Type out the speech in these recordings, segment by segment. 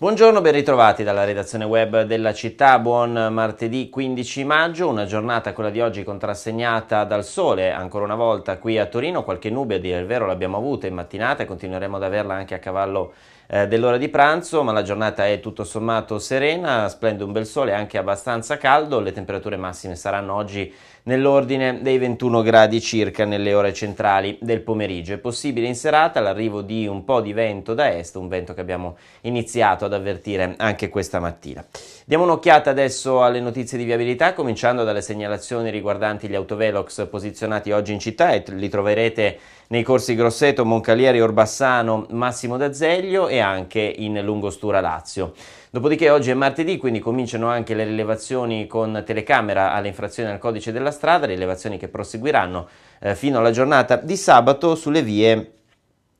Buongiorno, ben ritrovati dalla redazione web della città, buon martedì 15 maggio, una giornata quella di oggi contrassegnata dal sole, ancora una volta qui a Torino, qualche nube a dire il vero l'abbiamo avuta in mattinata e continueremo ad averla anche a cavallo eh, dell'ora di pranzo, ma la giornata è tutto sommato serena, splende un bel sole, anche abbastanza caldo, le temperature massime saranno oggi nell'ordine dei 21 gradi circa nelle ore centrali del pomeriggio. È possibile in serata l'arrivo di un po' di vento da est, un vento che abbiamo iniziato ad avvertire anche questa mattina. Diamo un'occhiata adesso alle notizie di viabilità, cominciando dalle segnalazioni riguardanti gli autovelox posizionati oggi in città e li troverete nei corsi Grosseto, Moncalieri, Orbassano, Massimo D'Azeglio e anche in Lungostura Lazio. Dopodiché oggi è martedì, quindi cominciano anche le rilevazioni con telecamera alle infrazioni al codice della strada, rilevazioni che proseguiranno eh, fino alla giornata di sabato sulle vie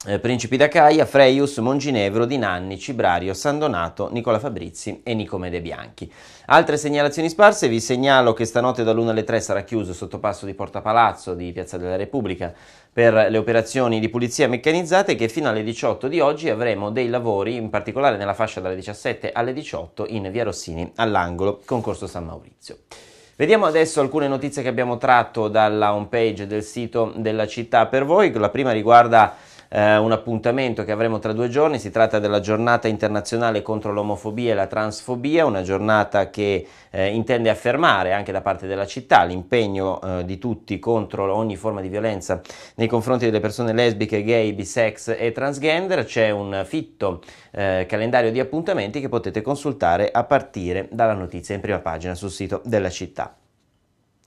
eh, Principi d'Acaia, Freius, Monginevro, Di Nanni, Cibrario, San Donato, Nicola Fabrizi e Nicomede Bianchi. Altre segnalazioni sparse, vi segnalo che stanotte dall'1 alle 3 sarà chiuso sotto passo di Porta Palazzo di Piazza della Repubblica per le operazioni di pulizia meccanizzate e che fino alle 18 di oggi avremo dei lavori, in particolare nella fascia dalle 17 alle 18 in Via Rossini all'angolo Concorso San Maurizio. Vediamo adesso alcune notizie che abbiamo tratto dalla homepage del sito della città per voi, la prima riguarda eh, un appuntamento che avremo tra due giorni, si tratta della giornata internazionale contro l'omofobia e la transfobia, una giornata che eh, intende affermare anche da parte della città l'impegno eh, di tutti contro ogni forma di violenza nei confronti delle persone lesbiche, gay, bisex e transgender, c'è un fitto eh, calendario di appuntamenti che potete consultare a partire dalla notizia in prima pagina sul sito della città.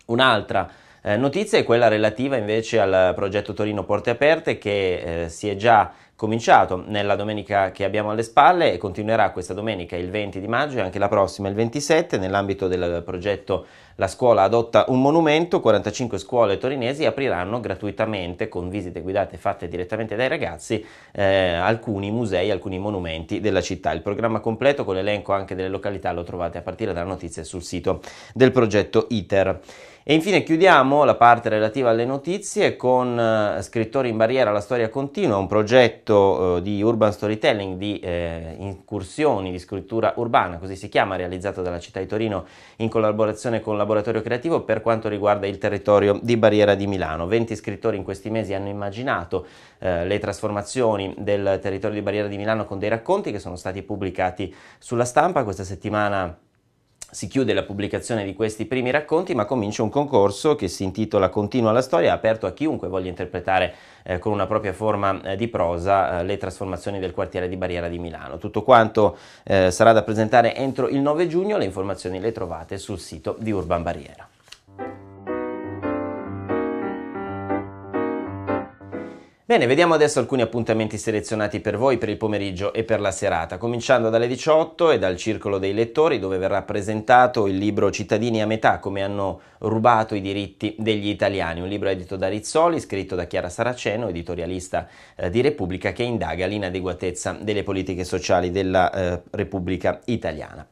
Un'altra eh, notizia è quella relativa invece al progetto Torino Porte Aperte che eh, si è già cominciato nella domenica che abbiamo alle spalle e continuerà questa domenica il 20 di maggio e anche la prossima il 27 nell'ambito del progetto La scuola adotta un monumento, 45 scuole torinesi apriranno gratuitamente con visite guidate fatte direttamente dai ragazzi eh, alcuni musei, alcuni monumenti della città. Il programma completo con l'elenco anche delle località lo trovate a partire dalla notizia sul sito del progetto ITER. E infine chiudiamo la parte relativa alle notizie con eh, Scrittori in barriera, la storia continua, un progetto eh, di urban storytelling, di eh, incursioni di scrittura urbana, così si chiama, realizzato dalla città di Torino in collaborazione con il Laboratorio Creativo per quanto riguarda il territorio di Barriera di Milano. 20 scrittori in questi mesi hanno immaginato eh, le trasformazioni del territorio di Barriera di Milano con dei racconti che sono stati pubblicati sulla stampa questa settimana si chiude la pubblicazione di questi primi racconti, ma comincia un concorso che si intitola Continua la storia, aperto a chiunque voglia interpretare eh, con una propria forma eh, di prosa eh, le trasformazioni del quartiere di Barriera di Milano. Tutto quanto eh, sarà da presentare entro il 9 giugno, le informazioni le trovate sul sito di Urban Barriera. Bene, vediamo adesso alcuni appuntamenti selezionati per voi per il pomeriggio e per la serata, cominciando dalle 18 e dal Circolo dei Lettori, dove verrà presentato il libro Cittadini a metà, come hanno rubato i diritti degli italiani, un libro edito da Rizzoli, scritto da Chiara Saraceno, editorialista eh, di Repubblica, che indaga l'inadeguatezza delle politiche sociali della eh, Repubblica italiana.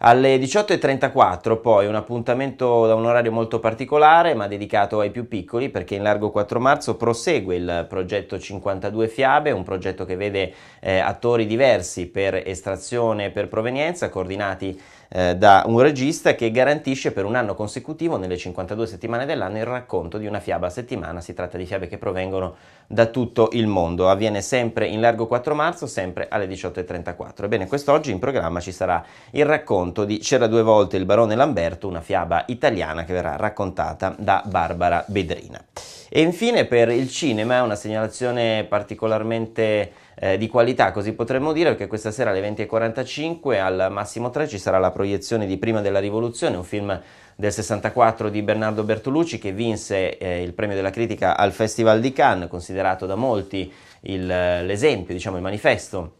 Alle 18.34 poi un appuntamento da un orario molto particolare ma dedicato ai più piccoli perché in largo 4 marzo prosegue il progetto 52 Fiabe, un progetto che vede eh, attori diversi per estrazione e per provenienza coordinati eh, da un regista che garantisce per un anno consecutivo, nelle 52 settimane dell'anno, il racconto di una fiaba a settimana. Si tratta di fiabe che provengono da tutto il mondo. Avviene sempre in largo 4 marzo, sempre alle 18.34. Ebbene, quest'oggi in programma ci sarà il racconto di C'era due volte il barone Lamberto, una fiaba italiana che verrà raccontata da Barbara Bedrina. E infine per il cinema è una segnalazione particolarmente eh, di qualità, così potremmo dire, perché questa sera alle 20.45 al massimo 3 ci sarà la proiezione di Prima della Rivoluzione, un film del 64 di Bernardo Bertolucci che vinse eh, il premio della critica al Festival di Cannes, considerato da molti il, eh, l'esempio, diciamo il manifesto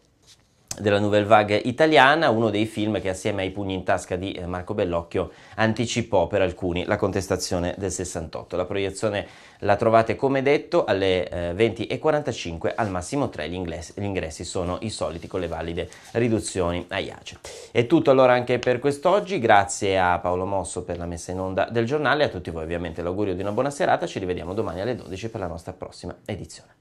della Nouvelle Vague italiana, uno dei film che assieme ai Pugni in tasca di eh, Marco Bellocchio anticipò per alcuni la contestazione del 68. La proiezione la trovate come detto alle 20.45 eh, al massimo 3, gli ingressi, gli ingressi sono i soliti con le valide riduzioni a IACE. È tutto allora anche per quest'oggi, grazie a Paolo Mosso per la messa in onda del giornale, a tutti voi ovviamente l'augurio di una buona serata, ci rivediamo domani alle 12 per la nostra prossima edizione.